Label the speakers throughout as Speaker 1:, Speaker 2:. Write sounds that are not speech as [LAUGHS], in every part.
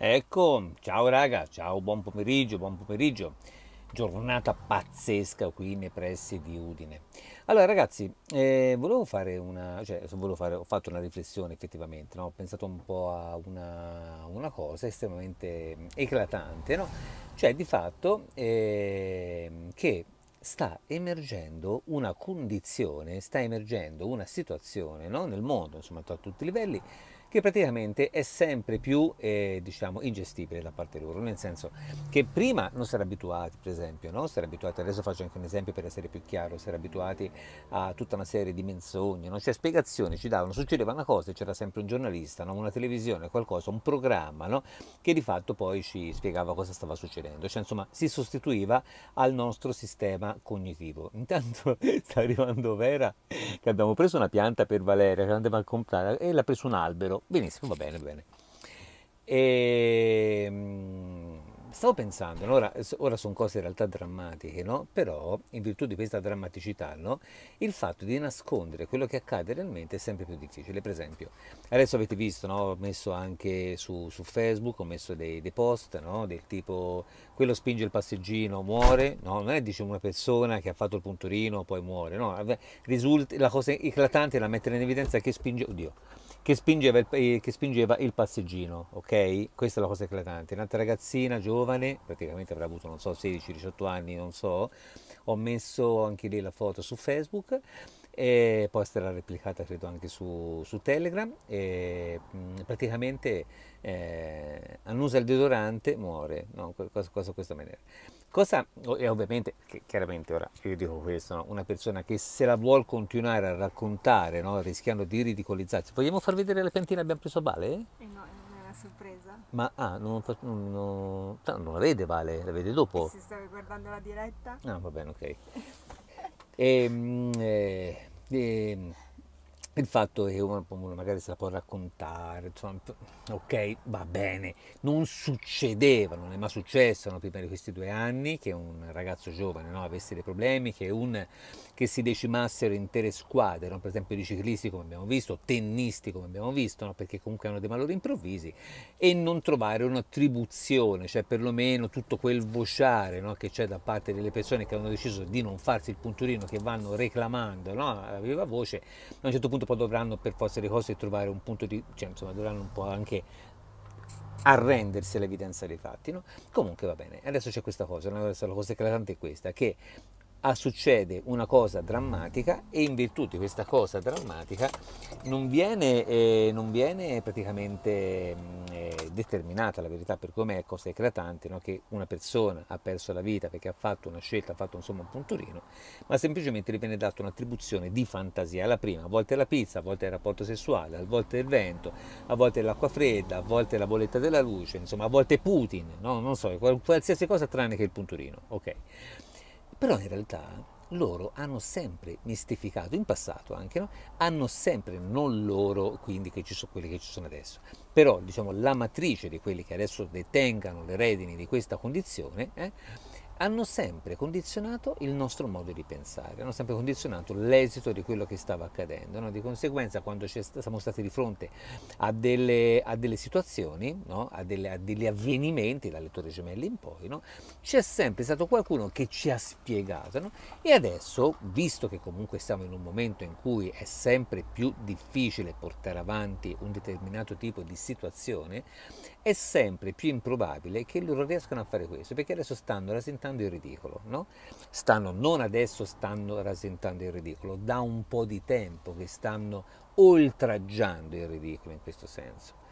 Speaker 1: Ecco, ciao raga, ciao, buon pomeriggio, buon pomeriggio. Giornata pazzesca qui nei pressi di Udine. Allora ragazzi, eh, volevo fare una, cioè, volevo fare, ho fatto una riflessione effettivamente, no? ho pensato un po' a una, una cosa estremamente eclatante, no? cioè di fatto eh, che sta emergendo una condizione, sta emergendo una situazione no? nel mondo, insomma, a tutti i livelli, che praticamente è sempre più eh, diciamo, ingestibile da parte loro, nel senso che prima non si era abituati, per esempio, no? si era abituati, adesso faccio anche un esempio per essere più chiaro, si era abituati a tutta una serie di menzogne, no? cioè spiegazioni ci davano, succedeva una cosa c'era sempre un giornalista, no? una televisione, qualcosa, un programma no? che di fatto poi ci spiegava cosa stava succedendo, cioè insomma si sostituiva al nostro sistema cognitivo. Intanto [LAUGHS] sta arrivando Vera che abbiamo preso una pianta per Valeria, che andava a comprare, e l'ha preso un albero. Benissimo, va bene, va bene. E, ehm, Stavo pensando, ora, ora, sono cose in realtà drammatiche, no? però in virtù di questa drammaticità no? il fatto di nascondere quello che accade realmente è sempre più difficile. Per esempio, adesso avete visto, no? ho messo anche su, su, Facebook, ho messo dei, dei post del tipo quello spinge il passeggino, muore, non è dice una persona che ha fatto il punturino poi muore, no? Risulta, la cosa eclatante è la mettere in evidenza che spinge, oddio che spingeva, il, eh, che spingeva il, passeggino, ok? Questa è la cosa eclatante. Un'altra ragazzina giovane, praticamente avrà avuto, non so, 16-18 anni, non so, ho messo anche lì la foto su Facebook, e poi sarà replicata credo anche su, su Telegram e praticamente eh, annusa il deodorante muore, no? cosa, cosa questa maniera. Cosa, e ovviamente, chiaramente ora io dico questo, no? una persona che se la vuol continuare a raccontare, no? rischiando di ridicolizzarsi, vogliamo far vedere la piantina abbiamo preso a Vale? Eh no, è una sorpresa. Ma ah, non, non, non, non, la vede Vale, la vede dopo. si stavi guardando la diretta. Ah, va bene, ok. e, eh, de... il fatto che uno, magari se la può raccontare, insomma, ok, va bene, non succedeva, non è mai successo no, prima di questi due anni che un ragazzo giovane no, avesse dei problemi, che, un, che, si decimassero intere squadre, no, per esempio di ciclisti come abbiamo visto, tennisti come abbiamo visto, perché comunque hanno dei malori improvvisi, e non trovare un'attribuzione, cioè perlomeno tutto quel vociare che c'è da parte delle persone che hanno deciso di non farsi il punturino, che vanno reclamando a viva voce, a un certo punto poi dovranno per forza di cose trovare un punto di... cioè insomma dovranno un po' anche arrendersi all'evidenza dei fatti. No? Comunque va bene, adesso c'è questa cosa, una, la cosa eclatante è questa, che succede una cosa drammatica e in virtù di questa cosa drammatica non viene, eh, non viene praticamente mm, eh, determinata la verità per com'è, cosa eclatante, no? che una persona ha perso la vita perché ha fatto una scelta, ha fatto insomma un punturino, ma semplicemente gli viene data un'attribuzione di fantasia, la prima, a volte è la pizza, a volte è il rapporto sessuale, a volte è il vento, a volte è l'acqua fredda, a volte è la bolletta della luce, insomma a volte è Putin, no? non so, qualsiasi cosa tranne che il punturino, ok? Però in realtà loro hanno sempre mistificato, in passato anche, no? hanno sempre, non loro, quindi che ci sono quelli che ci sono adesso, però diciamo la matrice di quelli che adesso detengano le redini di questa condizione eh, hanno sempre condizionato il nostro modo di pensare, hanno sempre condizionato l'esito di quello che stava accadendo. No? Di conseguenza, quando siamo stati di fronte a delle, a delle situazioni, no? a, delle, a, degli avvenimenti, da Lettore Gemelli in poi, no? c'è sempre stato qualcuno che ci ha spiegato. E adesso, visto che comunque siamo in un momento in cui è sempre più difficile portare avanti un determinato tipo di situazione, è sempre più improbabile che loro riescano a fare questo, perché adesso stanno rasentando rasentando il ridicolo, no? Stanno, non adesso stanno rasentando il ridicolo, da un po' di tempo che stanno oltraggiando il ridicolo in questo senso.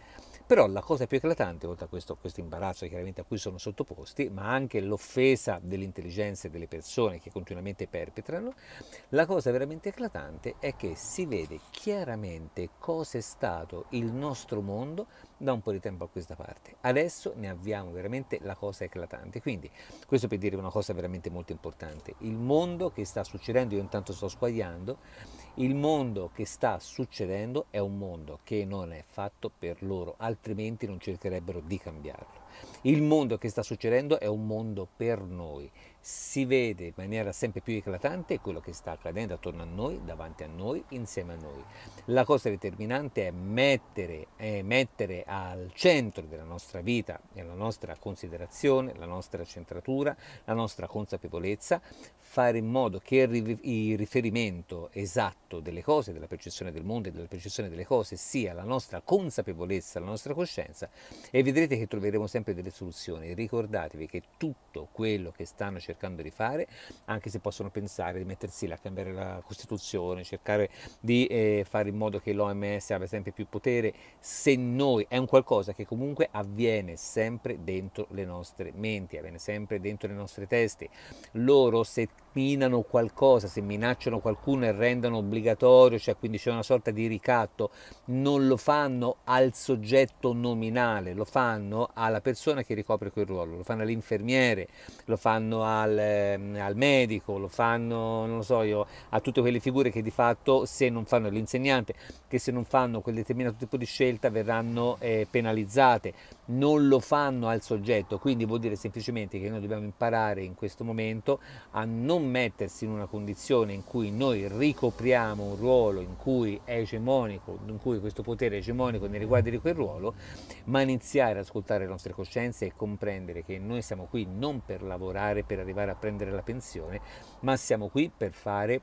Speaker 1: Però la cosa più eclatante, oltre a questo, questo imbarazzo chiaramente a cui sono sottoposti, ma anche l'offesa dell'intelligenza delle persone che continuamente perpetrano, la cosa veramente eclatante è che si vede chiaramente cosa è stato il nostro mondo da un po' di tempo a questa parte. Adesso ne abbiamo veramente la cosa eclatante. Quindi questo per dire una cosa veramente molto importante. Il mondo che sta succedendo, io intanto sto squagliando, il mondo che sta succedendo è un mondo che non è fatto per loro. Al altrimenti non cercherebbero di cambiarlo. Il mondo che sta succedendo è un mondo per noi, si vede in maniera sempre più eclatante quello che sta accadendo attorno a noi, davanti a noi, insieme a noi. La cosa determinante è mettere, è mettere al centro della nostra vita della nostra considerazione, la nostra centratura, la nostra consapevolezza, fare in modo che il riferimento esatto delle cose, della percezione del mondo e della percezione delle cose sia la nostra consapevolezza, la nostra vostra coscienza e vedrete che troveremo sempre delle soluzioni. Ricordatevi che tutto quello che stanno cercando di fare, anche se possono pensare di mettersi là a cambiare la Costituzione, cercare di eh, fare in modo che l'OMS abbia sempre più potere, se noi è un qualcosa che comunque avviene sempre dentro le nostre menti, avviene sempre dentro le nostre teste. Loro se minano qualcosa, se minacciano qualcuno e rendono obbligatorio, cioè quindi c'è una sorta di ricatto, non lo fanno al soggetto costo nominale, lo fanno alla persona che ricopre quel ruolo, lo fanno all'infermiere, lo fanno al, ehm, al medico, lo fanno, non lo so io, a tutte quelle figure che di fatto se non fanno l'insegnante, che se non fanno quel determinato tipo di scelta verranno eh, penalizzate, non lo fanno al soggetto, quindi vuol dire semplicemente che noi dobbiamo imparare in questo momento a non mettersi in una condizione in cui noi ricopriamo un ruolo in cui è egemonico, in cui questo potere è egemonico nei riguardi di quel ruolo, solo, ma iniziare ad ascoltare le nostre coscienze e comprendere che noi siamo qui non per lavorare, per arrivare a prendere la pensione, ma siamo qui per fare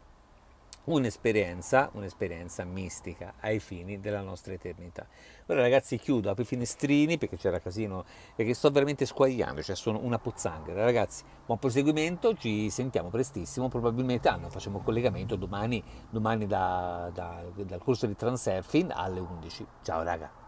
Speaker 1: un'esperienza, un'esperienza mistica ai fini della nostra eternità. Ora ragazzi chiudo, apro i finestrini perché c'era casino, e che sto veramente squagliando, cioè sono una pozzanghera. Ragazzi, buon proseguimento, ci sentiamo prestissimo, probabilmente ah, no, facciamo collegamento domani, domani da, da, dal corso di Transurfing alle 11. Ciao ragazzi!